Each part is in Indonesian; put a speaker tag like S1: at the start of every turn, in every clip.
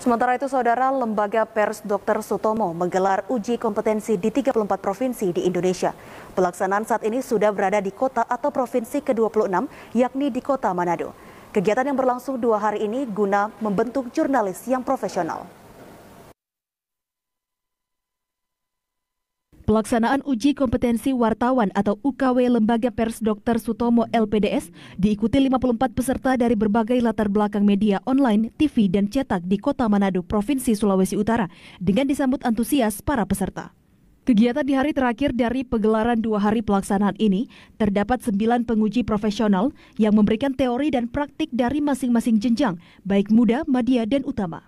S1: Sementara itu, Saudara Lembaga Pers Dr. Sutomo menggelar uji kompetensi di 34 provinsi di Indonesia. Pelaksanaan saat ini sudah berada di kota atau provinsi ke-26, yakni di kota Manado. Kegiatan yang berlangsung dua hari ini guna membentuk jurnalis yang profesional. Pelaksanaan uji kompetensi wartawan atau UKW Lembaga Pers Dr. Sutomo LPDS diikuti 54 peserta dari berbagai latar belakang media online, TV, dan cetak di Kota Manado, Provinsi Sulawesi Utara dengan disambut antusias para peserta. Kegiatan di hari terakhir dari pegelaran dua hari pelaksanaan ini, terdapat sembilan penguji profesional yang memberikan teori dan praktik dari masing-masing jenjang, baik muda, media, dan utama.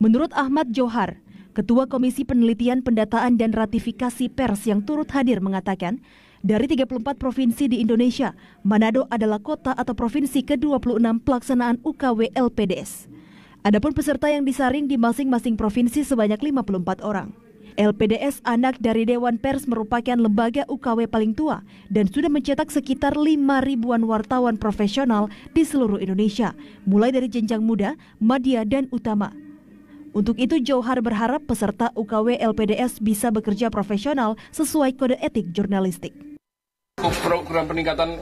S1: Menurut Ahmad Johar, Ketua Komisi Penelitian Pendataan dan Ratifikasi Pers yang turut hadir mengatakan, dari 34 provinsi di Indonesia, Manado adalah kota atau provinsi ke-26 pelaksanaan UKW LPDS. Adapun peserta yang disaring di masing-masing provinsi sebanyak 54 orang. LPDS anak dari Dewan Pers merupakan lembaga UKW paling tua dan sudah mencetak sekitar 5 ribuan wartawan profesional di seluruh Indonesia, mulai dari jenjang muda, media dan utama. Untuk itu Johar berharap peserta UKW LPDS bisa bekerja profesional sesuai kode etik jurnalistik.
S2: Program peningkatan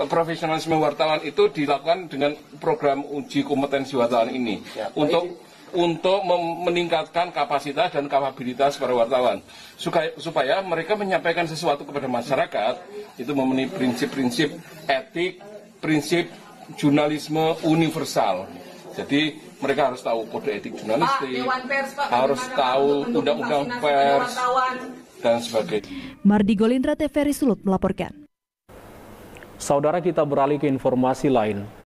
S2: eh, profesionalisme wartawan itu dilakukan dengan program uji kompetensi wartawan ini ya, untuk untuk meningkatkan kapasitas dan kapabilitas para wartawan supaya, supaya mereka menyampaikan sesuatu kepada masyarakat itu memenuhi prinsip-prinsip etik, prinsip jurnalisme universal. Jadi mereka harus tahu kode etik jurnalistik, Pak, pers, Pak, harus tahu undang-undang pers, dan sebagainya.
S1: Mardi Golindra TVRI Sulut melaporkan.
S2: Saudara kita beralih ke informasi lain.